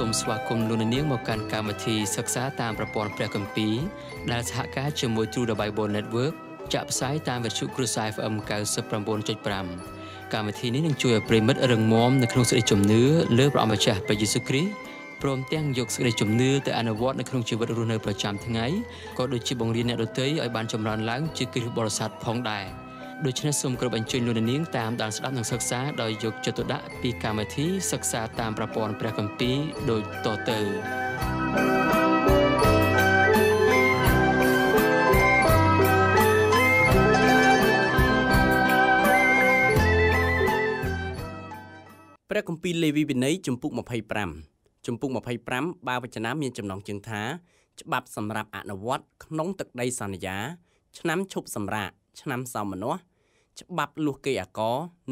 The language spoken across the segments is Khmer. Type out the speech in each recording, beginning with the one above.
សូមស្វាគមន៍លោកនាងមកកាន់កម្មវិធីសិក្សាតាមប្រព័ន្ធព្រះគម្ពីរដែលសហការជាមួយ True the Bible Network ចាក់ផ្សាយតាមវិទ្យុគ្រួសារ FM 99.5កម្មវិធីនេះនឹងជួយឲ្យប្រិមិត្តរឹងមាំនៅក្នុងសេចក្តីជំនឿលើព្រះអម្ចាស់ព្រះយេស៊ូវគ្រីស្ទព្រមទាំងយកសេចក្តីជំនឿទៅអនុវត្តនៅក្នុងជីវិតរស់នៅប្រចាំថ្ងៃក៏ដូចជាបង្រៀនអ្នកដទៃឲ្យបានចម្រើនឡើងជាគ្រីស្ទបរិស័ទផងដែរ។ដូច្នេះសូមគ្រប់អញ្ជើញលោកនាងតាមដានស្ដាប់និងសិក្សាដោយយកចិត្តទុកដាក់ពីកម្មវិធីសិក្សាតាមប្រព័ន្ធព្រះគម្ពីរដូចតទៅព្រះគម្ពីរលេវីវិន័យជំពូក25ជំពូក25បាវចនាមានចំណងជើងថាច្បាប់សម្រាប់អនុវត្តក្នុងទឹកដីសន្យាឆ្នាំឈប់សម្រាកឆ្នាំសោមនស្សច្បាប់លុះគេអាក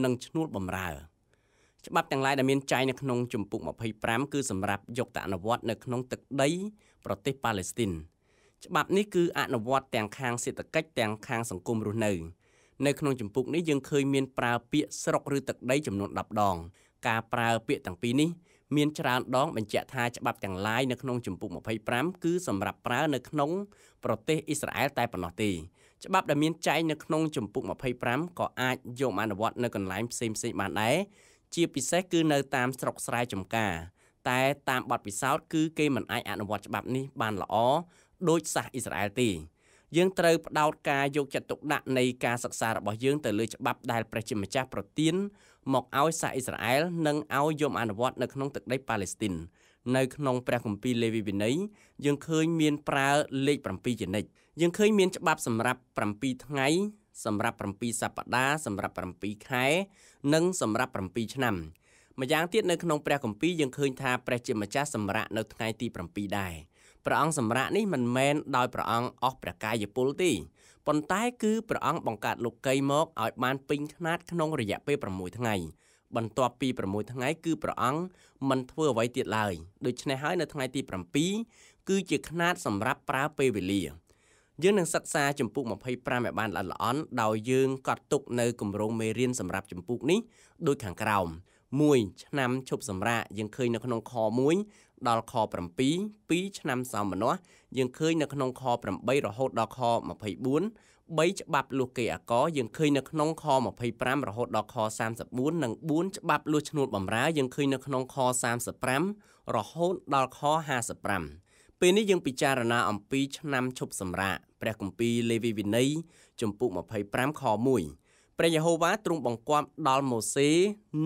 និងឈ្នួលបំរើច្បាប់ទាំងឡាយដែលមានចែងនៅក្នុងជំពូក25គឺសម្រាប់យកតអនុវត្តនៅក្នុងទឹកដី ប្រទេសប៉ាឡេស្ទីនច្បាប់នេះគឺអនុវត្តទាំងខាងសេដ្ឋកិច្ចទាំងខាងសង្គមរស់នៅនៅក្នុងជំពូកនេះយើងឃើញមានប្រើពាក្យស្រុកឬទឹកដីចំនួន10ដង ការប្រើពាក្យទាំងពីរនេះមានច្រើនដងបញ្ជាក់ថាច្បាប់ទាំងឡាយនៅក្នុងជំពូក25គឺសម្រាប់ប្រើនៅក្នុងប្រទេសអ៊ីស្រាអែលតែប៉ុណ្ណោះទេច្បាប់ដែលមានចែងនៅក្នុងជំពូក25ក៏អាចយកអនុវត្តនៅកន្លែងផ្សេងផ្សេងបានដែរជាពិសេសគឺនៅតាមស្រុកស្រែចំការតែតាមបទពិសោធន៍គឺគេមិនអាចអនុវត្តច្បាប់នេះបានល្អដោយសាសអ៊ីស្រាអែលទេយើងត្រូវផ្ដោតការយកចិត្តទុកដាក់នៃការសិក្សារបស់យើងទៅលើច្បាប់ដែលព្រះជាម្ចាស់ប្រទានមកឲ្យសាសអ៊ីស្រាអែលនិងឲ្យយកអនុវត្តនៅក្នុងទឹកដីប៉ាឡេស្ទីននៅក្នុងព្រះគម្ពីរលេវីវិន័យយើងឃើញមានប្រើលេខ7ជានិច្ចយើងឃើញមានច្បាប់សម្រាប់7ថ្ងៃ សម្រាប់7សប្តាហ៍សម្រាប់7ខែ និងសម្រាប់7ឆ្នាំម្យ៉ាងទៀតនៅក្នុងព្រះគម្ពីរយើងឃើញថា ព្រះជាម្ចាស់សម្រាកនៅថ្ងៃទី7ដែរព្រះអង្គសម្រាកនេះមិនមែនដោយព្រះអង្គអស់ព្រះកាយពលទេប៉ុន្តែគឺព្រះអង្គបង្កើតលោកីមកឲ្យបានពេញខ្នាតក្នុងរយៈពេល6ថ្ងៃបន្ទាប់ពី6ថ្ងៃគឺព្រះអង្គមិនធ្វើអ្វីទៀតឡើយដូច្នេះហើយនៅថ្ងៃ ទី7គឺជាຂ្នាតសម្រាប់ប្រើពេលវេលាយើងនឹងសិក្សាចម្ពោះ25ឲ្យបានល្អិតល្អន់ដោយយើងកត់ទុកនៅគម្រោងមេរៀនសម្រាប់ចម្ពោះនេះដូចខាងក្រោម1ឆ្នាំឈប់សម្រាកយើងឃើញនៅក្នុងខ1ដល់ខ7 2ឆ្នាំសោមនស្សយើងឃើញនៅក្នុងខ8រហូតដល់ខ24 3ច្បាប់លុះគេអាករយើងឃើញនៅក្នុងខ25រហូតដល់ខ34និង4ច្បាប់លុះឈ្នួលបម្រើយើងឃើញនៅក្នុងខ35រហូតដល់ខ55ពេលនេះយើង ពិចារណា អំពីឆ្នាំឈប់សម្រាកព្រះគម្ពីរលេវីវិន័យជំពូក25ខ1ព្រះយេហូវ៉ាទ្រង់បង្គាប់ដល់ម៉ូសេ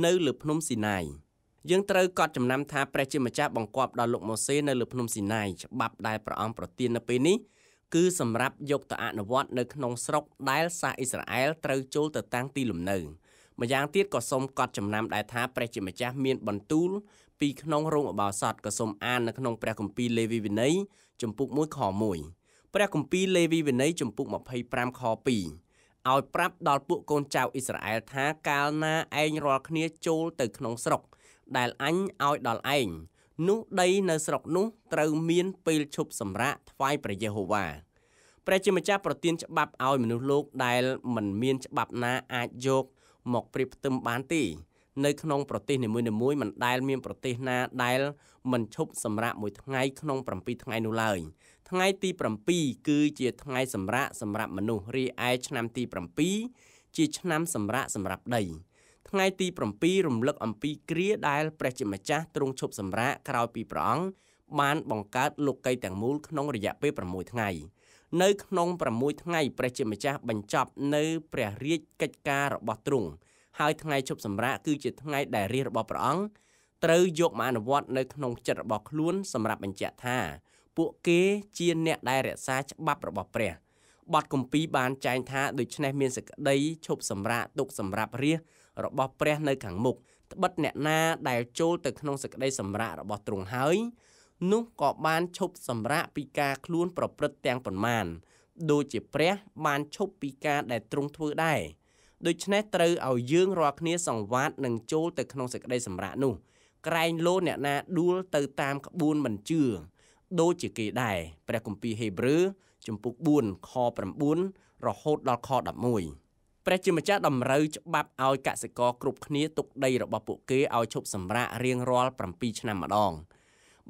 នៅលើភ្នំស៊ីណាយយើងត្រូវកត់ចំណាំថាព្រះជាម្ចាស់បង្គាប់ដល់លោកម៉ូសេនៅលើភ្នំស៊ីណាយច្បាប់ដែលព្រះអង្គប្រទាននៅពេលនេះគឺសម្រាប់យកទៅអនុវត្តនៅក្នុងស្រុកដែលសាសអ៊ីស្រាអែលត្រូវចូលទៅតាំងទីលំនៅម្យ៉ាងទៀតក៏សូមកត់ចំណាំដែរថាព្រះជាម្ចាស់មានបន្ទូលពីក្នុងរោងអបោសថក៏សូមអាននៅក្នុងព្រះគម្ពីរលេវីវិន័យជំពូក1ខ1ព្រះគម្ពីរលេវីវិន័យជំពូក25ខ2ឲ្យប្រាប់ដល់ពួកកូនចៅអ៊ីស្រាអែលថាកាលណាឯងរាល់គ្នាចូលទៅក្នុងស្រុក ដែលអញឲ្យដល់ឯងនោះដីនៅស្រុកនោះត្រូវមានពេលឈប់សម្រាកថ្វាយព្រះយេហូវ៉ាព្រះជាម្ចាស់ប្រទាន ច្បាប់ឲ្យមនុស្សលោក ដែលមិនមានច្បាប់ណាអាចយក មកប្រៀបផ្ទឹមបានទេនៅក្នុងប្រទេសនីមួយៗមិនដែល មានប្រទេសណាដែល មិនឈប់សម្រាកមួយថ្ងៃ ក្នុង7ថ្ងៃនោះឡើយថ្ងៃទី7គឺជាថ្ងៃ សម្រាកសម្រាប់មនុស្សរីឯឆ្នាំទី7ជាឆ្នាំសម្រាកសម្រាប់ដីថ្ងៃទី7រំលឹកអំពីគ្រាដែលព្រះជាម្ចាស់ទ្រង់ឈប់សម្រាកក្រោយពីព្រះអង្គបានបង្កើតលោកីយ៍ទាំងមូលក្នុងរយៈពេល6ថ្ងៃ នៅក្នុង6ថ្ងៃព្រះជាម្ចាស់បញ្ចប់នៅព្រះរាជកិច្ចការរបស់ទ្រង់ហើយថ្ងៃឈប់សម្រាកគឺជាថ្ងៃដែលរាជរបស់ព្រះអង្គត្រូវយកមកអនុវត្តនៅក្នុងចិត្តរបស់ខ្លួនសម្រាប់បញ្ជាក់ថា ពួកគេជាអ្នកដែលរក្សាច្បាប់របស់ព្រះបទគម្ពីរបានចែងថាដូច្នេះមានសេចក្តីឈប់សម្រាកទុកសម្រាប់រាជរបស់ព្រះនៅខាងមុខត្បិតអ្នកណាដែលចូលទៅក្នុងសក្តីសម្រាករបស់ទ្រង់ហើយនោះក៏បានឈប់សម្រាកពីការខ្លួនប្រព្រឹត្តទាំងប៉ុន្មានដូចជាព្រះបានឈប់ពីការដែលទ្រង់ធ្វើដែរដូច្នេះត្រូវឲ្យយើងរាល់គ្នាសង្វាតនឹងចូលទៅក្នុងសេចក្តីសម្រាកនោះក្រែងលោអ្នកណាដួលទៅតាមក្បួនមិនជឿដូចជាគេដែរព្រះគម្ពីរហេព្រើរជំពូក4ខ9រហូតដល់ខ11ព្រះជាម្ចាស់តម្រូវច្បាប់ឲ្យកសិករគ្រប់គ្នាទុកដីរបស់ពួកគេឲ្យឈប់សម្រាករៀងរាល់7ឆ្នាំម្ដង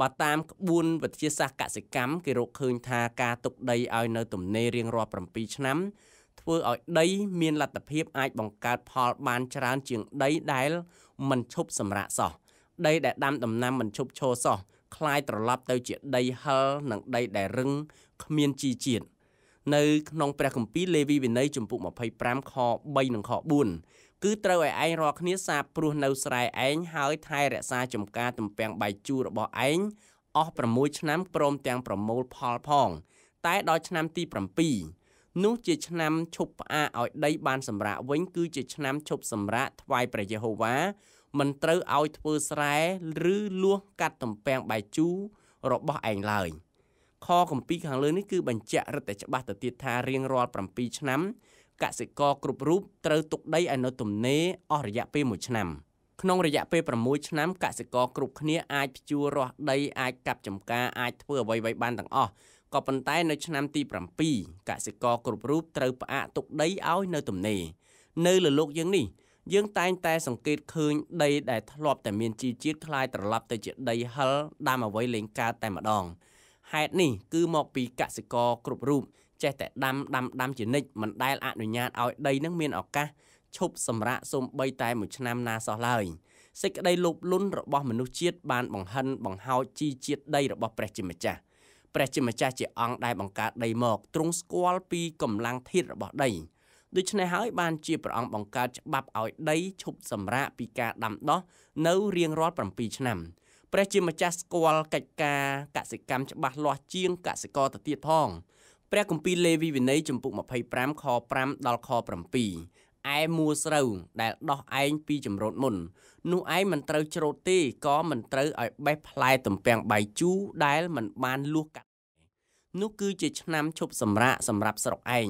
បើតាមក្បួន វិទ្យាសាស្ត្រកសិកម្មគេរកឃើញថាការទុកដីឲ្យនៅ ទំនេររៀងរាល់7ឆ្នាំ ធ្វើឲ្យដី មានលទ្ធភាពអាចបង្កើតផលបានច្រើនជាងដីដែល មិនឈប់សម្រាកសោះដី ដែលដាំដំណាំមិនឈប់ឈរសោះคล้ายត្រឡប់ទៅជាដីហិលនិងដីដែលរឹងគ្មានជីជាតិនៅក្នុងព្រះគម្ពីរលេវីវិន័យជំពូក25ខ3និងខ4គឺត្រូវឲ្យឯងរាល់គ្នាសាបព្រោះនៅស្រែឯងហើយថែរក្សាចំការទំពាំងបាយជូររបស់ឯងអស់6ឆ្នាំព្រមទាំងប្រមូលផលផង តែដល់ឆ្នាំទី7នោះជាឆ្នាំឈប់ផ្អាកឲ្យដីបានសម្រាកវិញគឺជាឆ្នាំឈប់សម្រាកថ្វាយព្រះយេហូវ៉ាមិនត្រូវឲ្យធ្វើស្រែ ឬលួសកាត់ទំពាំងបាយជូររបស់ឯងឡើយ។ខកំពីខាងលើនេះគឺ បញ្ជាក់រឹតតែច្បាស់ទៅទៀតថារៀងរាល់7ឆ្នាំកសិករគ្រប់រូបត្រូវទុកដីឲ្យនៅទំនេរអស់រយៈពេល1ឆ្នាំ ក្នុងរយៈពេល6ឆ្នាំកសិករគ្រប់គ្នាអាចភ្ជួររាស់ដីអាចកាប់ចំការអាចធ្វើអ្វីៗបានទាំងអស់ក៏ប៉ុន្តែ នៅឆ្នាំទី7កសិករគ្រប់រូបត្រូវផ្អាកទុកដីឲ្យនៅទំនេរនៅលើលោកយើងនេះ យើងតែងតែ សង្កេតឃើញដីដែលធ្លាប់តែមានជីជាតិคล้ายត្រឡប់ទៅជាដីហិលដើមអ្វីលែងកើតតែម្ដង។ហេតុនេះគឺមកពីកសិករគ្រប់រូបចេះតែដាំដាំដាំជានិច្ចមិនដែលអនុញ្ញាតឲ្យដីនឹងមានឱកាសឈប់សម្រាកសូម្បីតែមួយឆ្នាំណាសោះឡើយសេចក្តីលោភលន់របស់មនុស្សជាតិបានបង្ហិនបង្ហោចជីជាតិដីរបស់ព្រះជាម្ចាស់ព្រះជាម្ចាស់ជាអង្គដែលបង្កើតដីមកទ្រង់ស្គាល់ពីកម្លាំងធាតុរបស់ដីដូច្នេះហើយបានជាព្រះអង្គបង្កើតច្បាប់ឲ្យដីឈប់សម្រាកពីការដាំដុះនៅរៀងរាល់7ឆ្នាំព្រះជាម្ចាស់ស្គាល់កិច្ចការកសិកម្មច្បាស់លាស់ជាងកសិករទៅទៀតផងព្រះគម្ពីរលេវីវិន័យចំពុក25ខ5ដល់ខ7ឯមួស្រូវដែលដោះឯងពីចម្រូតមុន នោះឯងមិនត្រូវច្រូតទេក៏មិនត្រូវឲ្យបេះផ្លែទំពាំងបាយជូរដែលមិនបានលួសកាត់នោះគឺជាឆ្នាំឈប់សម្រាកសម្រាប់ស្រុកឯង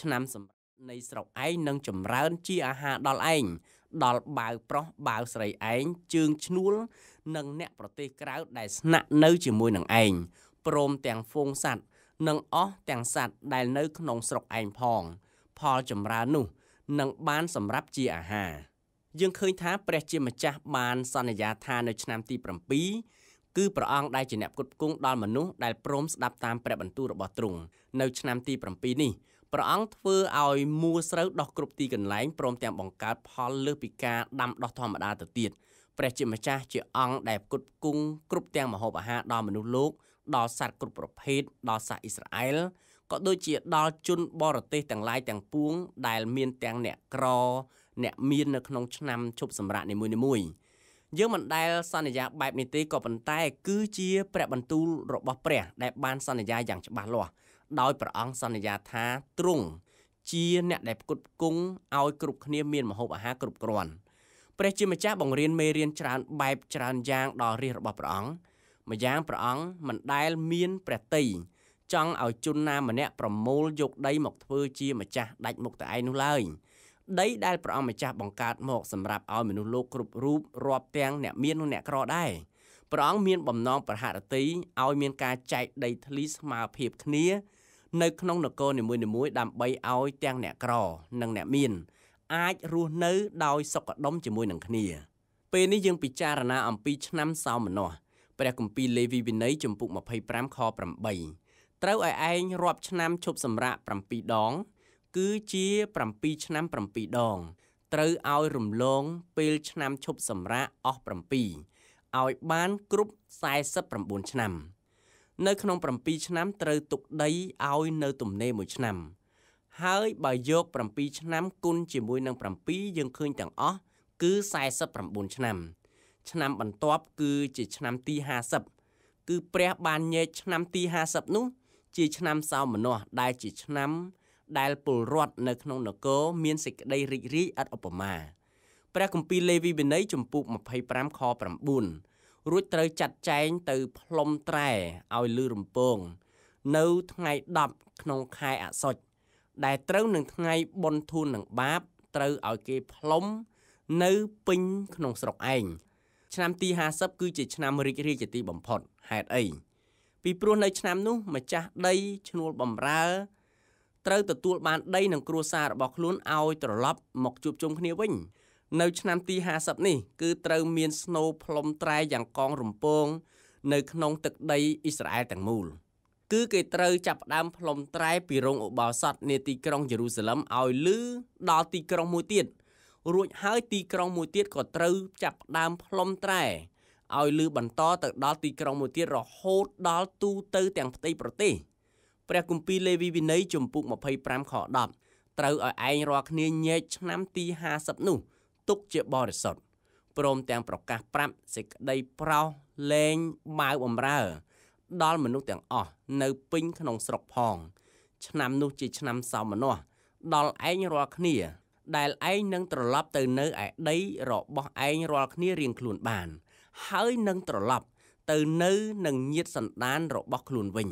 ឆ្នាំសម្រាប់នៃស្រុកឯងនឹងចម្រើនជាអាហារដល់ឯងដល់បាវប្រុសបាវស្រីឯងជើងឈ្នួលនិងអ្នកប្រទេសក្រៅដែលស្នាក់នៅ ជាមួយនឹងឯងព្រមទាំងហ្វូងសัตว์និងអស់ទាំងសัตว์ដែលនៅក្នុងស្រុកឯងផងផលចម្រើននោះនឹងបានសម្រាប់ជាអាហារយើងឃើញថាព្រះជាម្ចាស់បានសន្យាថានៅឆ្នាំទី7គឺព្រះអង្គដែលជាអ្នកផ្គត់ផ្គង់ដល់មនុស្សដែលព្រមស្ដាប់តាមព្រះបន្ទូលរបស់ទ្រង់នៅឆ្នាំទី7នេះព្រះអង្គធ្វើឲ្យមួស្រូវដោះគ្រប់ទីកន្លែងព្រមទាំងបង្កើតផលលើសពីការដាំដោះធម្មតាទៅទៀត។ព្រះជាម្ចាស់ជាអង្គដែលគុតគង់គ្រប់ទាំងមហូបអាហារដល់មនុស្សលោកដល់សត្វគ្រប់ប្រភេទដល់សាសអ៊ីស្រាអែលក៏ដូចជាដល់ជនបរទេសទាំងឡាយទាំងពួងដែលមានទាំងអ្នកក្រ អ្នកមាននៅក្នុងឆ្នាំជប់សម្រាប់នីមួយៗយើងមិនដែលសន្យាបែបនេះទេក៏ប៉ុន្តែគឺជាព្រះបន្ទូលរបស់ព្រះដែលបានសន្យាយ៉ាងច្បាស់លាស់ដោយព្រះអង្គសន្យាថាទ្រង់ជាអ្នកដែលផ្គត់ផ្គង់ឲ្យគ្រប់គ្នាមានម្ហូបអាហារគ្រប់គ្រាន់។ព្រះជាម្ចាស់បង្រៀនមេរៀនច្រើនបែបច្រើនយ៉ាងដល់រាជរបស់ព្រះអង្គម្យ៉ាងព្រះអង្គមិនដែលមានព្រះតីចង់ឲ្យជនណាម្នាក់ប្រមូលយកដីមកធ្វើជាម្ចាស់ដាច់មុខតែឯងនោះឡើយដីដែលព្រះអង្គម្ចាស់បង្កើតមកសម្រាប់ឲ្យមនុស្សលោកគ្រប់រូបរាប់ទាំងអ្នកមាននិងអ្នកក្រដែរព្រះអង្គមានបំណងប្រហារតីឲ្យមានការចែកដីធ្លីស្មើភាពគ្នានៅក្នុងនគរនីមួយៗដើម្បីឲ្យទាំងអ្នកក្រនិងអ្នកមានអាចរស់នៅដោយសុខដុមជាមួយនឹងគ្នា ពេលនេះយើងពិចារណាអំពីឆ្នាំសោមនស្សព្រះគម្ពីរលេវីវិន័យជំពូក25ខ8ត្រូវឲ្យឯងរាប់ឆ្នាំឈប់សម្រាក7ដងគឺជា7ឆ្នាំ7ដងត្រូវឲ្យរំលង ពេលឆ្នាំឈប់សម្រាកអស់7ឲ្យបានគ្រប់49ឆ្នាំ នៅក្នុង7ឆ្នាំត្រូវទុកដីឲ្យនៅទំនេរ1ឆ្នាំហើយបើយក7ឆ្នាំគុណជាមួយនឹង7យើងឃើញទាំងអស់គឺ49ឆ្នាំឆ្នាំបន្ទាប់គឺជាឆ្នាំទី50គឺ ព្រះបានញែកឆ្នាំទី50នោះ ជាឆ្នាំសោមនស្សដែលជាឆ្នាំ ដែលពលរដ្ឋនៅក្នុងនគរមានសេចក្តីរីករាយឥតឧបមាព្រះគម្ពីរលេវីវិន័យជំពូក25ខ9រួចត្រូវចាត់ចែងទៅផ្លុំត្រែឲ្យលឺរំពងនៅថ្ងៃ10ក្នុងខែអសុជដែលត្រូវនឹងថ្ងៃបុណ្យធូននឹងបាប ត្រូវឲ្យគេផ្លុំនៅពេញក្នុងស្រុកឯងឆ្នាំទី50គឺជា ឆ្នាំរីករាយជាទីបំផុតហេតុអីពីព្រោះនៅឆ្នាំនោះ ម្ចាស់ដីឈ្នួលបំរើត្រូវទទួលបាន ដីនិងគ្រួសាររបស់ខ្លួនឲ្យ ត្រឡប់មកជួបជុំគ្នាវិញនៅឆ្នាំទី50នេះគឺត្រូវមានស្នូផ្លុំត្រែយ៉ាងកងរំពង នៅ ក្នុង ទឹកដីអ៊ីស្រាអែលទាំងមូល។គឺគេត្រូវចាប់ផ្ដើមផ្លុំត្រែពីរោងឧបោសថនៃទីក្រុងយេរូសាឡឹមឲ្យលឺដល់ទីក្រុងមួយទៀតរួចហើយទីក្រុងមួយទៀតក៏ត្រូវចាប់ផ្ដើមផ្លុំត្រែឲ្យលឺបន្តទៅដល់ទីក្រុងមួយទៀតរហូតដល់ទូទៅទាំងផ្ទៃប្រទេសព្រះគម្ពីរលេវីវិន័យជំពូក25ខ10ត្រូវឲ្យឯងរាល់គ្នាញែកឆ្នាំទី50នោះ ទុកជាបរិសុទ្ធព្រមទាំងប្រកាសប្រាប់សេចក្តីប្រោសលែងបាវបំរើដល់មនុស្សទាំងអស់នៅពេញក្នុងស្រុកផង ឆ្នាំ នោះជាឆ្នាំសោមនស្សដល់ឯងរាល់គ្នា ដែលឯងនឹងត្រឡប់ ទៅនៅឯដីរបស់ឯងរាល់គ្នារៀងខ្លួនបាន ហើយនឹងត្រឡប់ ទៅនៅនឹងញាតសន្តានរបស់ខ្លួនវិញ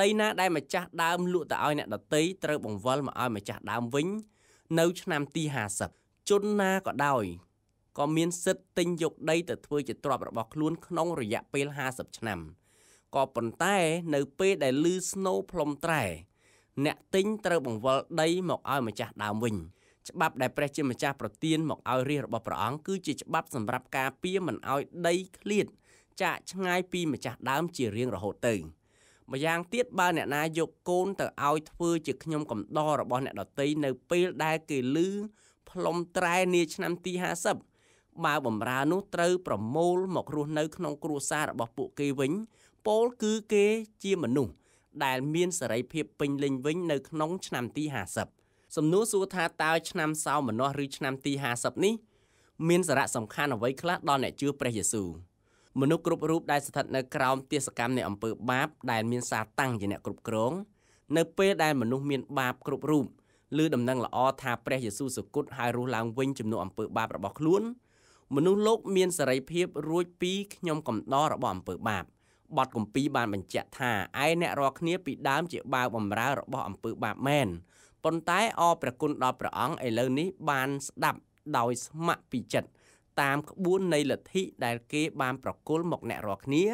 ដីណាដែលម្ចាស់ដើមលក់ទៅឲ្យអ្នកដតីត្រូវបង្វិលមកឲ្យម្ចាស់ដើមវិញនៅ ឆ្នាំទី50ជនណាក៏ដោយក៏មាន សិទ្ធិទិញយកដីទៅធ្វើជាទ្រព្យរបស់ខ្លួនក្នុង រយៈពេល50ឆ្នាំក៏ប៉ុន្តែនៅពេលដែលលឺស្នូផ្លុំត្រែអ្នកទិញត្រូវបង្វិលដីមកឲ្យម្ចាស់ដើមវិញ ច្បាប់ដែលព្រះជាម្ចាស់ប្រទានមកឲ្យរាជរបស់ព្រះអង្គគឺជាច្បាប់សម្រាប់ការពារមិនឲ្យដីឃ្លាត ចាក់ឆ្ងាយពីម្ចាស់ដើមជារៀងរហូតទៅម្យ៉ាងទៀតបើអ្នកណា យកកូនទៅឲ្យធ្វើជាខ្ញុំកំដររបស់អ្នកដតីនៅពេលដែលគេលឺផ្លុំត្រែនាឆ្នាំទី50បើបំរើនោះត្រូវប្រមូល មករស់នៅក្នុងគ្រួសាររបស់ពួកគេវិញពលគឺគេជាមនុស្សដែលមានសេរីភាពពេញលេញវិញនៅក្នុងឆ្នាំទី50សំណួរសួរថាតើឆ្នាំសោមនស្សឬឆ្នាំទី50នេះមានសារៈសំខាន់អ្វីខ្លះដល់អ្នកជឿព្រះយេស៊ូវមនុស្សគ្រប់រូបដែលស្ថិតនៅក្រោមទាសកម្មនៃអំពើបាប ដែលមានសារតាំងជាអ្នកគ្រប់គ្រងនៅពេលដែលមនុស្សមានបាបគ្រប់រូបឬដំណឹងល្អថាព្រះយេស៊ូវសគត់ហើយរស់ឡើងវិញជំនួសអំពើបាបរបស់ខ្លួន មនុស្សលោកមានសេរីភាពរួចពីខ្ញុំកំដររបស់អំពើបាបបទគម្ពីរបានបញ្ជាក់ថាឯអ្នករាល់គ្នាពីដើមជាបាវបំរើរបស់អំពើបាបមែនប៉ុន្តែអរព្រះគុណដល់ព្រះអង្គឥឡូវនេះ បានស្ដាប់ដោយស្ម័គ្រពីចិត្តតាមក្បួននៃលទ្ធិដែលគេ បានប្រគល់មកអ្នករាល់គ្នា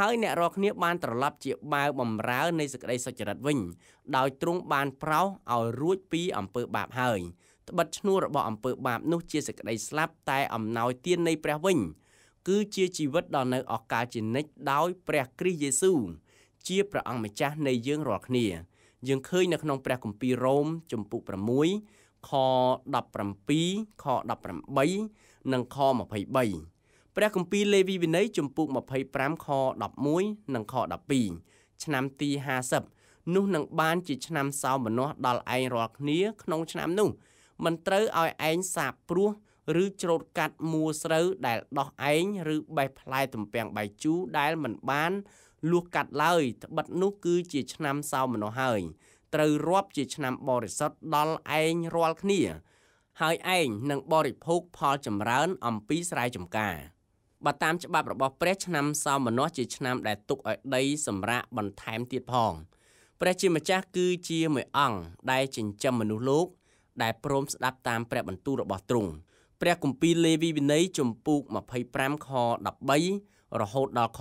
ហើយអ្នករាល់គ្នាបានត្រឡប់ជាបាវបំរើនៃសេចក្តីសុចរិតវិញ ដោយទ្រង់បានប្រោសឲ្យរួចពីអំពើបាបហើយត្បិតឈ្នួររបស់អំពើបាបនោះជាសេចក្តីស្លាប់ តែអំណោយទាននៃព្រះវិញគឺជាជីវិតដ៏នៅអកាលជានិច្ចដោយព្រះគ្រីស្ទយេស៊ូវជាព្រះអង្គម្ចាស់នៃយើងរាល់គ្នាយើងឃើញនៅក្នុងព្រះគម្ពីររ៉ូមជំពូក6ខ17ខ18និងខ23ព្រះគម្ពីរលេវីវិន័យជំពូក25ខ11និងខ12ឆ្នាំទី50នោះនឹងបានជាឆ្នាំសោមនស្សដល់ឯងរាល់គ្នាក្នុងឆ្នាំនោះមិនត្រូវឲ្យឯងសាបព្រោះឬច្រូតកាត់មួស្រូវដែលដោះឯងឬបេះផ្លែទំពាំងបាយជូរដែលមិនបាន លួសកាត់ឡើយត្បិតនោះ គឺជាឆ្នាំសោមនស្សហើយត្រូវរាប់ជាឆ្នាំបរិសុទ្ធដល់ឯងរាល់គ្នា ហើយឯងនឹងបរិភោគផលចម្រើន អំពីស្រែចម្ការបើតាមច្បាប់របស់ព្រះឆ្នាំសោមនស្សជាឆ្នាំ ដែលទុកឲ្យដី សម្រាប់បន្ថែមទៀតផងព្រះជាម្ចាស់គឺជាមួយអង្គដែលចិញ្ចឹមមនុស្សលោក ដែលព្រមស្ដាប់តាមព្រះបន្ទូលរបស់ទ្រង់ព្រះគម្ពីរលេវីវិន័យជំពូក25ខ13រហូតដល់ខ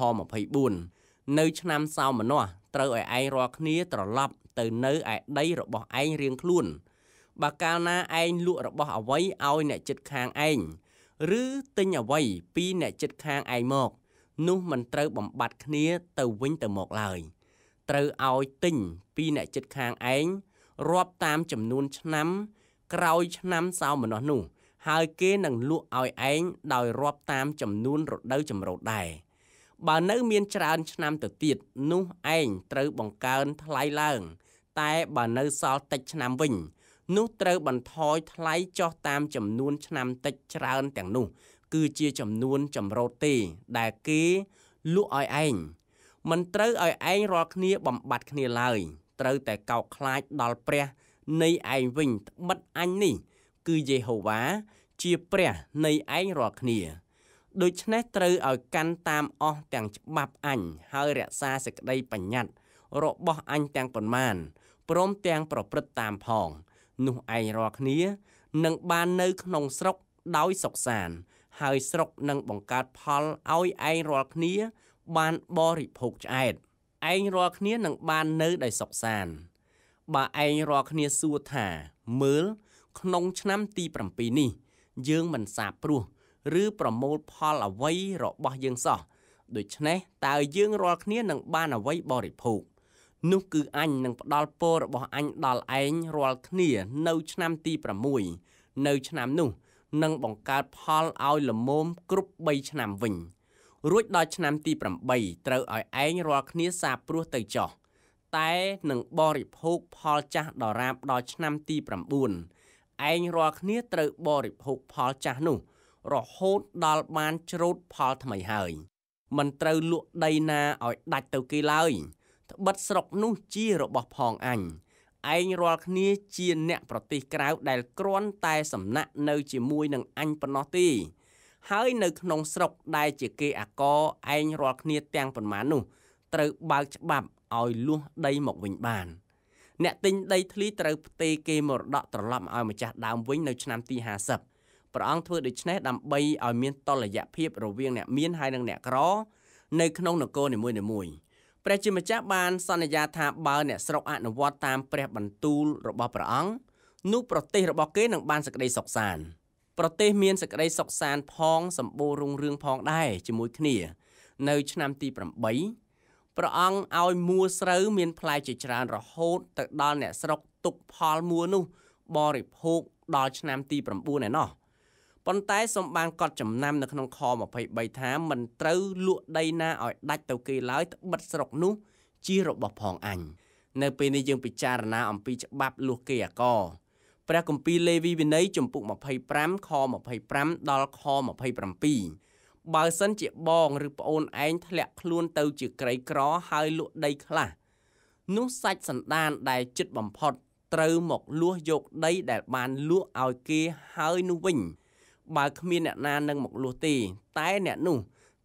24នៅឆ្នាំសោមនស្សត្រូវឲ្យឯងរាល់គ្នាត្រឡប់ទៅនៅឯដីរបស់ឯងរៀងខ្លួនបើកាលណាឯងលក់របស់អ្វីឲ្យអ្នកចិត្តខាងឯងឬទិញអ្វីពីអ្នកចិត្តខាងឯងមកនោះមិនត្រូវបំបត្តិគ្នាទៅវិញទៅមកឡើយត្រូវឲ្យទិញពីអ្នកចិត្តខាងឯងរាប់តាមចំនួនឆ្នាំ ក្រោយឆ្នាំសោមនស្សនោះហើយគេនឹងលក់ឲ្យឯងដោយរាប់តាមចំនួនរដូវចម្រូតដែរបើនៅមានច្រើនឆ្នាំទៅទៀតនោះឯងត្រូវបង្កើនថ្លៃឡើង តែបើនៅសល់តិចឆ្នាំវិញនោះត្រូវបន្ថយថ្លៃចុះតាមចំនួន ឆ្នាំតិចច្រើនទាំងនោះ គឺជាចំនួនចម្រូតទេដែលគេលក់ឲ្យឯងមិនត្រូវឲ្យឯងរាល់គ្នាបំបត្តិគ្នាឡើយត្រូវតែកោកខ្លាចដល់ព្រះនៃឯងវិញត្បិតអញនេះគឺយេហូវ៉ាជាព្រះនៃឯងរាល់គ្នាដូច្នេះត្រូវឲ្យកាន់តាមអស់ទាំងច្បាប់អញហើយរក្សាសេចក្តីបញ្ញត្តិរបស់អញទាំងប៉ុន្មានព្រមទាំងប្រព្រឹត្តតាមផងនោះឯងរាល់គ្នានឹងបាននៅក្នុងស្រុកដោយសុខសាន្តហើយស្រុកនឹងបង្កើតផលឲ្យឯងរាល់គ្នា បានបរិភោគឆ្អែតឯងរាល់គ្នានឹងបាននៅដោយសុខសាន្តបើឯងរាល់គ្នាសួរថាមើលក្នុងឆ្នាំទី7នេះ យើងមិនសាបព្រោះ ឬប្រមូលផលអ្វីរបស់យើងសោះដូច្នេះតើយើងរាល់គ្នានឹងបានអ្វីបរិភោគនោះគឺអញនឹងផ្ដល់ពររបស់អញដល់ឯងរាល់គ្នា នៅឆ្នាំទី6នៅឆ្នាំនោះនឹងបង្កើតផលឲ្យលមមគ្រប់3ឆ្នាំវិញ រួចដល់ឆ្នាំទី8ត្រូវឲ្យឯងរាល់គ្នាសាព្រោះទៅចោះតែនឹងបរិភោគផលចាស់ដរាបដល់ឆ្នាំទី9ឯងរាល់គ្នាត្រូវបរិភោគផលចាស់នោះ រហូតដល់បានច្រូតផលថ្មីហើយមិនត្រូវលក់ដីណាឲ្យដាច់ទៅគេឡើយត្បិតស្រុកនោះជារបស់ផងអញឯងរាល់គ្នាជាអ្នកប្រទេសក្រៅដែលគ្រាន់តែសំណាក់នៅជាមួយនឹងអញប៉ុណ្ណោះទេហើយនៅក្នុងស្រុកដែលជាគេអាកឯងរាល់គ្នាទាំងប៉ុន្មាននោះត្រូវបើកច្បាប់ឲ្យលួសដីមកវិញបាន។អ្នកទិញដីធ្លីត្រូវផ្ទេរគេមរតកត្រឡប់ឲ្យម្ចាស់ដើមវិញនៅឆ្នាំទី50ព្រះអង្គធ្វើដូច្នេះដើម្បីឲ្យមានតលយៈភាពរវាងអ្នកមានហើយនិងអ្នកក្រនៅក្នុងនគរនីមួយៗព្រះជាម្ចាស់បានសន្យាថាបើអ្នកស្រុកអនុវត្តតាម ព្រះបន្ទូលរបស់ព្រះអង្គនោះប្រទេសរបស់គេនឹងបានសេចក្តីសុខសាន្តប្រទេសមានសេចក្តីសុខសាន្តផងសម្បូររុងរឿងផងដែរជាមួយ គ្នា នៅ ឆ្នាំទី8ព្រះអង្គឲ្យមួស្រូវមានផ្លែជាច្រើនរហូតទៅដល់អ្នកស្រុកទុកផលមួនោះបរិភោគដល់ឆ្នាំទី9ឯណោះប៉ុន្តែសូមបានកត់ចំណាំនៅក្នុងខ23ថាមិនត្រូវលក់ដីណាឲ្យដាច់ទៅគេឡើយត្បិតស្រុកនោះជារបស់ផងអញ នៅពេលនេះយើងពិចារណាអំពីច្បាប់លុះគេអាករព្រះគម្ពីរលេវីវិន័យជំពូក25ខ25ដល់ខ27បើសិនជាបងឬប្អូនឯងធ្លាក់ខ្លួនទៅ ជាក្រីក្រហើយលក់ដីខ្លះនោះសាច់សន្តានដែលចិត្តបំផុតត្រូវមកលួសយកដីដែលបានលក់ឲ្យគេហើយនោះវិញបើគ្មានអ្នកណានឹងមកលួសទេតែអ្នកនោះ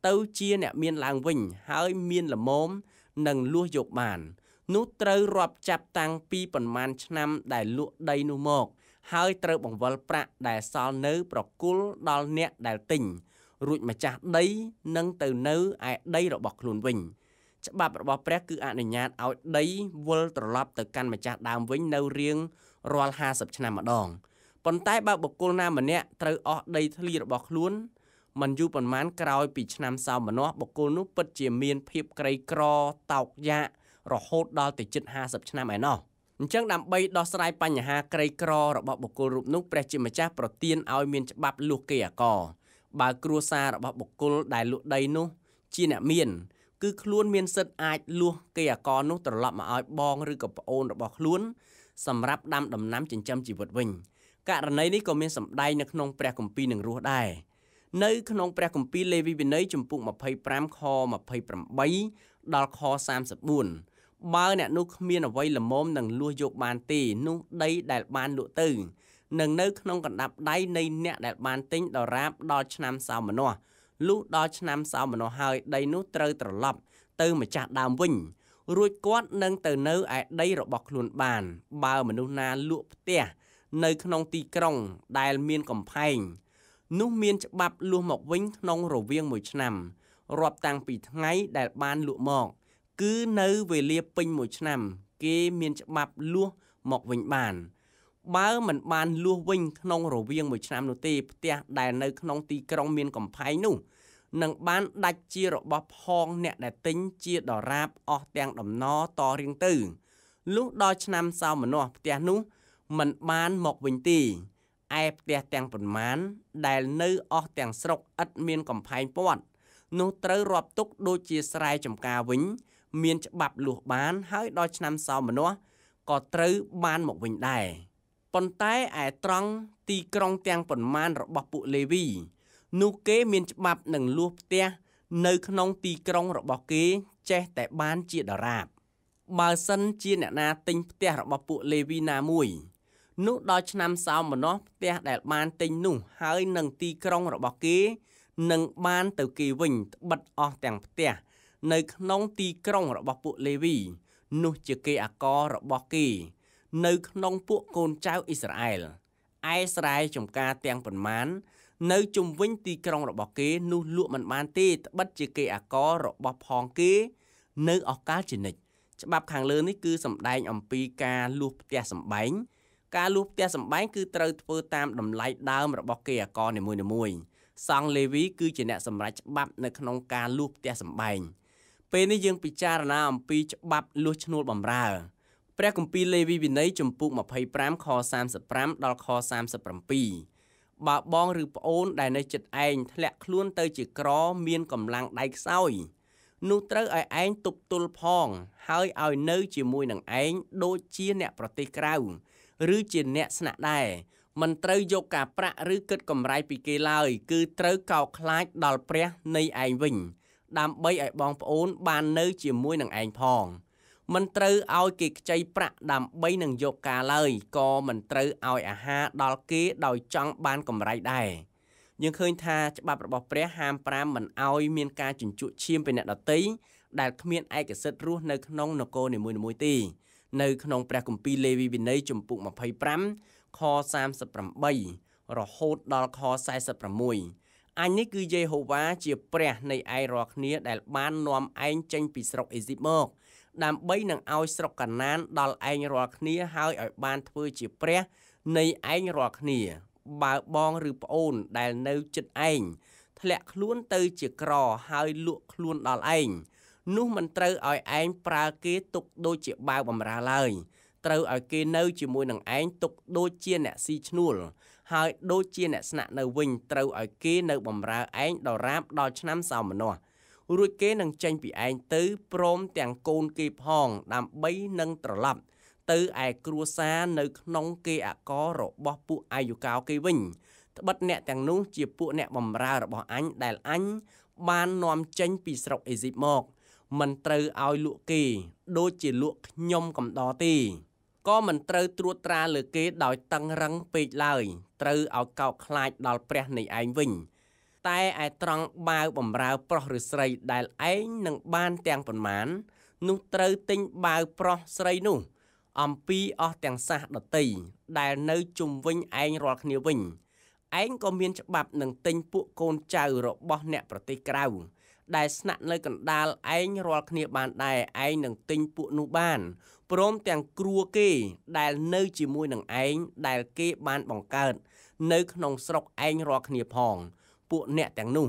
ទៅជាអ្នកមានឡើងវិញហើយមានលមមនឹងលួសយកបាន នោះត្រូវរាប់ចាប់តាំងពីប្រមាណឆ្នាំដែលលក់ដីនោះមក ហើយត្រូវបង្វិលប្រាក់ដែលសល់នៅ ប្រគល់ដល់អ្នកដែលទិញរួចម្ចាស់ដីនឹងទៅនៅឯដីរបស់ខ្លួនវិញ ច្បាប់របស់ព្រះគឺអនុញ្ញាតឲ្យដីវិលត្រឡប់ទៅកាន់ម្ចាស់ដើមវិញនៅរៀងរាល់50ឆ្នាំម្ដងប៉ុន្តែបើបុគ្គលណាម្នាក់ត្រូវអស់ដីធ្លីរបស់ខ្លួនมันយូរប៉ុន្មានក្រោយពីឆ្នាំសោមនស្សបុគ្គលនោះពិតជាមានភាព ក្រីក្រតោកយ៉ាក់រហូតដល់ទៅជិត50ឆ្នាំឯណោះអញ្ចឹងដើម្បីដោះស្រាយបញ្ហាក្រីក្ររបស់បុគ្គលរូបនោះព្រះជាម្ចាស់ប្រទានឲ្យមានច្បាប់លុះគេអកបើគ្រួសាររបស់បុគ្គលដែលលក់ដីនោះជាអ្នកមាន គឺខ្លួនមានសិទ្ធិអាចលួសគេអាករនោះ ត្រឡប់មកឲ្យបងឬក៏ប្អូនរបស់ខ្លួនសម្រាប់ដាំដំណាំចិញ្ចឹមជីវិតវិញករណីនេះក៏មានសម្ដែងនៅក្នុងព្រះគម្ពីរនឹងរស់ដែរនៅក្នុងព្រះគម្ពីរលេវីវិន័យជំពូក25ខ28ដល់ខ34បើអ្នកនោះគ្មានអ្វីល្មមនឹងលួសយកបានទេនោះដីដែលបានលក់ទៅនឹងនៅក្នុងកណ្ដាប់ដៃនៃអ្នកដែលបានទិញដរាបដល់ឆ្នាំសោមនស្សលុះដល់ឆ្នាំសោមនស្សហើយដីនោះត្រូវត្រឡប់ទៅម្ចាស់ដើមវិញ រួចគាត់នឹងទៅនៅឯដីរបស់ខ្លួនបាន បើមនុស្សណាលក់ផ្ទះនៅក្នុងទីក្រុងដែលមានកំផែងនោះមានច្បាប់លួសមកវិញក្នុងរវាងមួយឆ្នាំរាប់តាំងពីថ្ងៃដែលបានលក់មកគឺនៅវេលាពេញមួយឆ្នាំ គេមានច្បាប់លួសមកវិញបានបើមិនបានលួសវិញក្នុងរវាងមួយឆ្នាំនោះទេផ្ទះដែលនៅក្នុងទីក្រុងមានកំផែងនោះនឹងបានដាច់ជារបស់ផងអ្នកដែល ទិញជា ដរាបអស់ទាំង ដំណតរៀងទៅលុះដល់ឆ្នាំសោមនស្សផ្ទះនោះมันបានមកវិញទេឯផ្ទះទាំងប៉ុន្មានដែលនៅ អស់ទាំងស្រុកឥតមានកំផែងពាត់នោះត្រូវរាប់ទុកដូចជាស្រែចំការវិញ មានច្បាប់លួសបានហើយដល់ឆ្នាំសោមនស្សក៏ត្រូវបានមកវិញដែរប៉ុន្តែឯត្រង់ទីក្រុងទាំងប៉ុន្មានរបស់ពួកលេវី នោះគេមានច្បាប់នឹងលួសផ្ទះនៅក្នុងទីក្រុងរបស់គេ ចេះតែបានជាដរាប បើសិនជាអ្នកណាទិញផ្ទះរបស់ពួកលេវីណាមួយ នោះដល់ឆ្នាំសោមម្នោះផ្ទះដែលបានទិញនោះហើយនឹងទីក្រុងរបស់គេនឹងបានទៅគេវិញត្បិតអស់ទាំងផ្ទះនៅក្នុងទីក្រុងរបស់ពួកលេវីនោះជាគេអាកររបស់គេនៅក្នុងពួកកូនចៅអ៊ីស្រាអែលឯស្រែចំការទាំងប៉ុន្មាននៅជំវិញទីក្រុងរបស់គេនោះលក់មិនបានទេត្បិតជាគេអាកររបស់ផងគេ នៅឱកាសជានិច្ចច្បាប់ខាងលើនេះគឺសំដែងអំពីការលួសផ្ទះសម្បែងការលួសផ្ទះសម្បែងគឺត្រូវធ្វើតាមតម្លៃដើមរបស់គេអាករនីមួយៗសង្ឃលេវីគឺជាអ្នកសម្រេចច្បាប់នៅក្នុងការលួសផ្ទះសម្បែងពេលនេះយើងពិចារណាអំពីច្បាប់លួសឈ្នួលបម្រើព្រះគម្ពីរលេវីវិន័យជំពូក25ខ35ដល់ខ37បើបងឬប្អូនដែលនៅចិត្តឯងធ្លាក់ខ្លួនទៅ ជាក្រ មានកម្លាំងដៃខ្សោយនោះត្រូវឲ្យឯងទប់ទល់ផងហើយឲ្យនៅជាមួយនឹងឯងដូចជាអ្នកប្រទេសក្រៅឬជាអ្នកស្នាក់ដែរមិនត្រូវយកការប្រាក់ឬគិតកម្រៃពីគេឡើយ គឺត្រូវកោតខ្លាចដល់ព្រះនៃឯងវិញ ដើម្បីឲ្យបងប្អូនបាននៅជាមួយនឹងឯងផង។មិនត្រូវឲ្យ គេខ្ចីប្រាក់ដើម្បីនឹងយកការឡើយក៏មិនត្រូវឲ្យអាហារដល់គេដោយចង់ បានកម្រៃដែរយើងឃើញ ថាច្បាប់របស់ព្រះហាមប្រាមមិនឲ្យមានការជញ្ជក់ឈាមពីអ្នកដតីដែលគ្មានឯកសិទ្ធិរស់នៅក្នុងនគរនីមួយៗទេនៅក្នុងព្រះគម្ពីរលេវីវិន័យជំពូក25ខ38រហូតដល់ខ46អញនេះគឺយេហូវ៉ាជា ព្រះនៃឯរាល់គ្នាដែលបាននាំឯងចេញ ពីស្រុកអេស៊ីបមកដើម្បីនឹងឲ្យស្រុកកណានដល់ឯងរាល់គ្នាហើយឲ្យបានធ្វើជាព្រះនៃឯងរាល់គ្នា បើបងឬប្អូនដែលនៅចិត្តឯងធ្លាក់ខ្លួនទៅជាក្រហើយលក់ខ្លួនដល់ឯងនោះមិនត្រូវឲ្យឯងប្រើគេទុកដូចជាបាវបំរើឡើយ ត្រូវឲ្យគេនៅជាមួយនឹងឯងទុកដូចជាអ្នកស៊ីឈ្នួលហើយដូចជាអ្នកស្នាក់នៅវិញត្រូវឲ្យគេនៅបំរើឯងដល់រាបដល់ឆ្នាំសោមនស្សរួចគេនឹងចេញពីឯងទៅព្រមទាំងកូនគេផងដើម្បីនឹងត្រឡប់ ទៅឯគ្រួសារនៅ ក្នុងគេអករបស់ពួកអាយុកោគេវិញត្បិតអ្នកទាំងនោះជាពួកអ្នកបម្រើរបស់អញដែលអញបាននាំចេញពីស្រុកអេស៊ីបមកមិនត្រូវឲ្យលក់គេដូចជាលក់ខ្ញុំកំដរទេក៏មិនត្រូវត្រួតត្រាលើគេដោយតឹងរឹងពេកឡើយត្រូវឲ្យកោកខ្លាចដល់ព្រះនៃឯងវិញតែឯត្រង់បាវបំរើប្រុសឬស្រីដែលឯងនឹងបានទាំងប៉ុន្មាននោះត្រូវទិញបាវប្រុសស្រីនោះ អំពីអស់ទាំងសះដតីដែលនៅជុំវិញឯងរាល់គ្នាវិញឯងក៏មានច្បាប់នឹងទិញពួកកូនចៅរបស់អ្នកប្រទេសក្រៅដែលស្នាក់នៅកណ្ដាលឯងរាល់គ្នាបានដែរឯងនឹងទិញពួកនោះបានព្រមទាំងគ្រួគេ ដែលនៅជាមួយនឹងឯងដែលគេបានបង្កើតនៅក្នុងស្រុកឯងរាល់គ្នាផងពួកអ្នកទាំងនោះ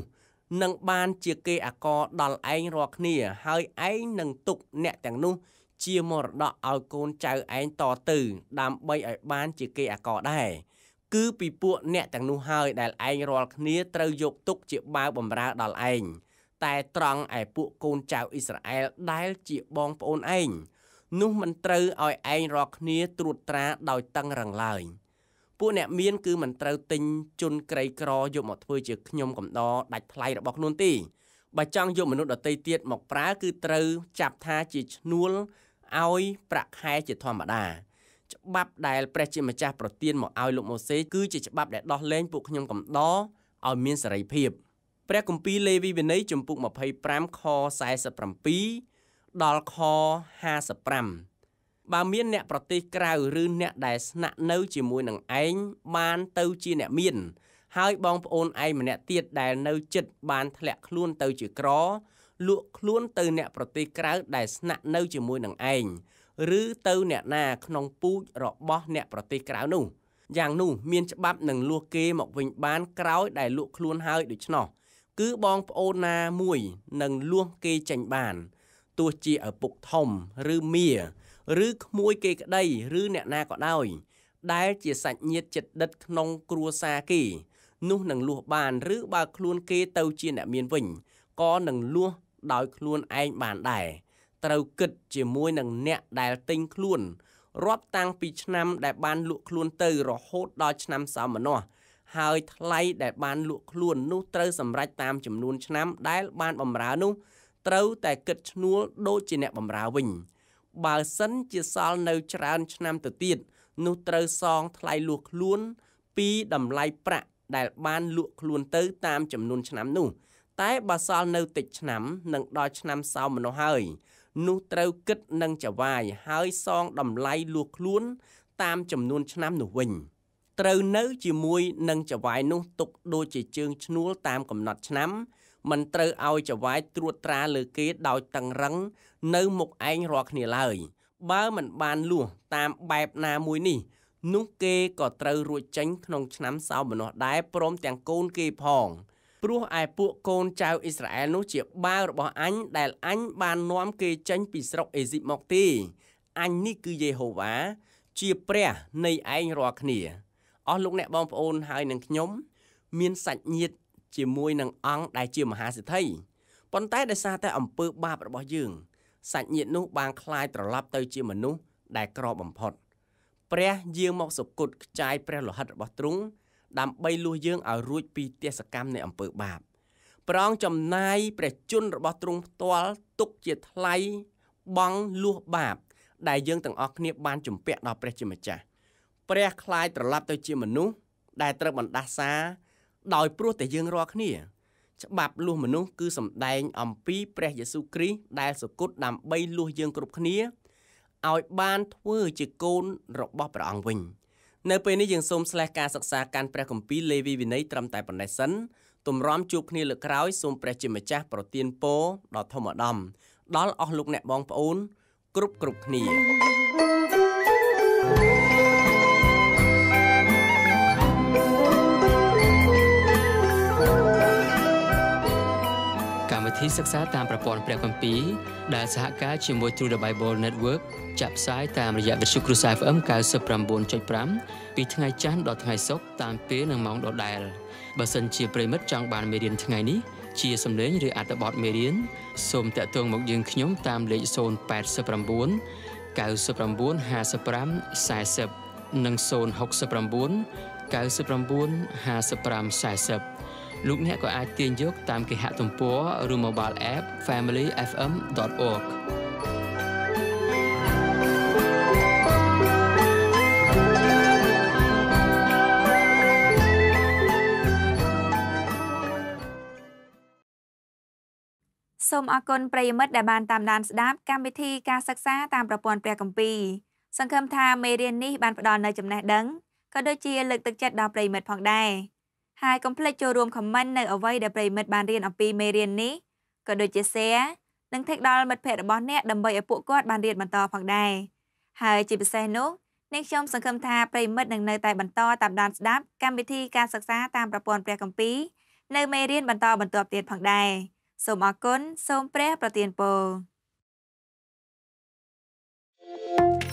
នឹងបានជាគេអាករដល់ឯងរាល់គ្នាហើយឯងនឹងទុកអ្នកទាំងនោះ ជាមរតកឲ្យកូនចៅឯងតទៅ ដើម្បីឲ្យបានជាគេអាករដែរគឺពីពួកអ្នកទាំងនោះហើយដែលឯងរាល់គ្នាត្រូវយកទុកជាបាវបំរើដល់ឯងតែត្រង់ឯពួកកូនចៅអ៊ីស្រាអែល ដែលជាបងប្អូនឯងនោះមិនត្រូវឲ្យឯងរាល់គ្នាត្រួតត្រាដោយតឹងរឹងឡើយ។ពួកអ្នកមានគឺមិនត្រូវទិញជន់ក្រីក្រយកមកធ្វើជាខ្ញុំកំដរដាច់ថ្លៃរបស់ខ្លួនទេបើចង់យកមនុស្សដទៃទៀតមកប្រើគឺត្រូវចាប់ថាជាឈ្នួលឲ្យប្រាក់ខែជាធម្មតា ច្បាប់ដែលព្រះជាម្ចាស់ប្រទានមកឲ្យលោកម៉ូសេគឺជាច្បាប់ដែលដោះលែងពួកខ្ញុំកំដរឲ្យមានសេរីភាពព្រះគម្ពីរលេវីវិន័យជំពូក25ខ47ដល់ខ55បើមានអ្នកប្រទេសក្រៅឬអ្នកដែលស្នាក់នៅជាមួយនឹងឯងបានទៅជាអ្នកមាន ហើយបងប្អូនឯងម្នាក់ទៀតដែលនៅចិត្តបានធ្លាក់ខ្លួនទៅជាក្រលក់ខ្លួនទៅអ្នកប្រទេសក្រៅដែលស្នាក់នៅជាមួយនឹងឯងឬ ទៅអ្នកណាក្នុងពូជរបស់អ្នកប្រទេសក្រៅនោះយ៉ាងនោះមានច្បាប់នឹងលួសគេមកវិញបានក្រោយដែលលក់ខ្លួនហើយដូច្នោះគឺបងប្អូនណាមួយនឹងលួសគេចេញបានទោះជាឪពុកធំឬមាឬក្មួយគេក្តីឬអ្នកណាក៏ដោយ ដែលជាសាច់ញាតិចិត្តដិត ក្នុង គ្រួសារគេនោះនឹងលួសបាន ឬបើខ្លួនគេទៅ ជាអ្នកមានវិញក៏នឹងលួសដោយខ្លួនឯងបានដែរត្រូវគិតជាមួយនឹងអ្នកដែលទិញខ្លួនរាប់តាំងពីឆ្នាំដែល បានលក់ខ្លួនទៅរហូតដល់ឆ្នាំសោមនស្សហើយថ្លៃ ដែលបានលក់ខ្លួននោះត្រូវសម្រេចតាម ចំនួនឆ្នាំ ដែលបានបម្រើនោះត្រូវតែគិតឈ្នួលដូចជាអ្នកបម្រើវិញ។បើសិនជាសល់នៅច្រើនឆ្នាំទៅទៀត នោះត្រូវសងថ្លៃលួសខ្លួន ពីតម្លៃប្រាក់ដែលបានលក់ខ្លួនទៅតាមចំនួនឆ្នាំនោះតែបើសល់នៅតិចឆ្នាំនឹងដល់ឆ្នាំសោមនោះហើយ នោះត្រូវគិតនឹងចវាយហើយសងតម្លៃលួសខ្លួន តាមចំនួន ឆ្នាំនោះវិញត្រូវនៅ ជាមួយនឹងចវាយនោះទុកដូចជាជើងឈ្នួលតាមកំណត់ឆ្នាំមិនត្រូវឲ្យចវាយត្រួតត្រាលើគេដោយតឹងរឹង នៅមុខឯងរាល់គ្នាឡើយ បើមិនបានលួសតាមបែបណាមួយនេះ នោះគេក៏ត្រូវរួចចេញ ក្នុងឆ្នាំសោមនស្សដែរព្រមទាំងកូនគេផងព្រោះឯពួកកូនចៅអ៊ីស្រាអែលនោះជាបាវរបស់អញដែលអញបាននាំគេចេញពីស្រុកអេស៊ីបមកទេអញនេះគឺយេហូវ៉ាជាព្រះ នៃឯងរាល់គ្នាអស់លោកអ្នកបងប្អូនហើយនឹងខ្ញុំ មានសាច់ញាតិជាមួយនឹងអង្គដែលជាមហាសិទ្ធិប៉ុន្តែដោយសារតែអំពើបាបរបស់យើងសាច់ញាតិនោះបានคลายត្រឡប់ទៅជាមនុស្សដែលក្របំផុតព្រះយាងមកសុគតខ្ចាយព្រះលោហិតរបស់ទ្រង់ដើម្បីលួសយើងឲ្យរួចពីទាសកម្មនៃអំពើបាប ប្រងចំណាយព្រះជន្មរបស់ទ្រង់ផ្ទាល់ទុកជាថ្លៃបងលួសបាប ដែលយើងទាំងអស់គ្នាបានជំពាក់ដល់ព្រះជាម្ចាស់ព្រះคลายត្រឡប់ទៅជាមនុស្សដែលត្រូវបណ្ដាសាដោយព្រោះតែយើងរាល់គ្នា ច្បាប់លួសមនុស្សគឺសំដែងអំពីព្រះយេស៊ូវគ្រីស្ទដែលសគត់ដើម្បីលួសយើង គ្រប់គ្នាឲ្យបានធ្វើជាកូនរបស់ព្រះអង្គវិញ នៅ ពេលនេះយើងសូមស្លេះការសិក្សាកាន់ព្រះគម្ពីរលេវីវិន័យត្រឹមតែប៉ុណ្ណេះសិនទម្រាំជួបគ្នាលើក្រោយសូមព្រះជាម្ចាស់ប្រទានពរដល់ធម្មដំ ដល់អស់លោកអ្នកបងប្អូន គ្រប់គ្រប់គ្នា thank you ធីសិក្សាតាមប្រព័ន្ធព្រះគម្ពីរដែលសហការជាមួយ True the Bible Network ចាក់ផ្សាយតាមរយៈវិទ្យុគ្រូសា FM 99.5ពីថ្ងៃច័ន្ទដល់ថ្ងៃសុក្រតាមពេលនិងម៉ោងដដែលបើសិនជាប្រិមិត្តចង់បានមេរៀនថ្ងៃនេះ ជាសំឡេងឬអត្ថបទមេរៀនសូមតាក់ទងមកយើងខ្ញុំតាមលេខ089 995540និង069 995540លោកអ្នកក៏អាចទាញយក តាមគេហទំព័រឬ mobile app familyfm.org សូមអរគុណប្រិយមិត្តដែលបានតាមដានស្ដាប់កម្មវិធីការសិក្សាតាមប្រព័ន្ធព្រះគម្ពីរសង្ឃឹមថាមេរៀននេះបានផ្ដល់នូវចំណេះដឹងក៏ដូចជាលើកទឹកចិត្តដល់ប្រិយមិត្តផងដែរ។ហើយកុំភ្លេចចូលរួម comment នៅអ្វីដែលប្រិមិត្តបានរៀនអំពីមេរៀននេះក៏ដូចជា share និង tag ដល់មិត្តភ័ក្តិរបស់អ្នកដើម្បីឲ្យពួកគាត់បានរៀនបន្តផងដែរហើយជាពិសេសនោះអ្នកខ្ញុំសង្ឃឹមថាប្រិមិត្តនឹងនៅតែបន្តតាមដានស្ដាប់ កម្មវិធីការសិក្សាតាមប្រព័ន្ធព្រះគម្ពីរនៅមេរៀនបន្តបន្ទាប់ទៀតផងដែរសូមអរគុណសូមព្រះប្រទានពរ thank you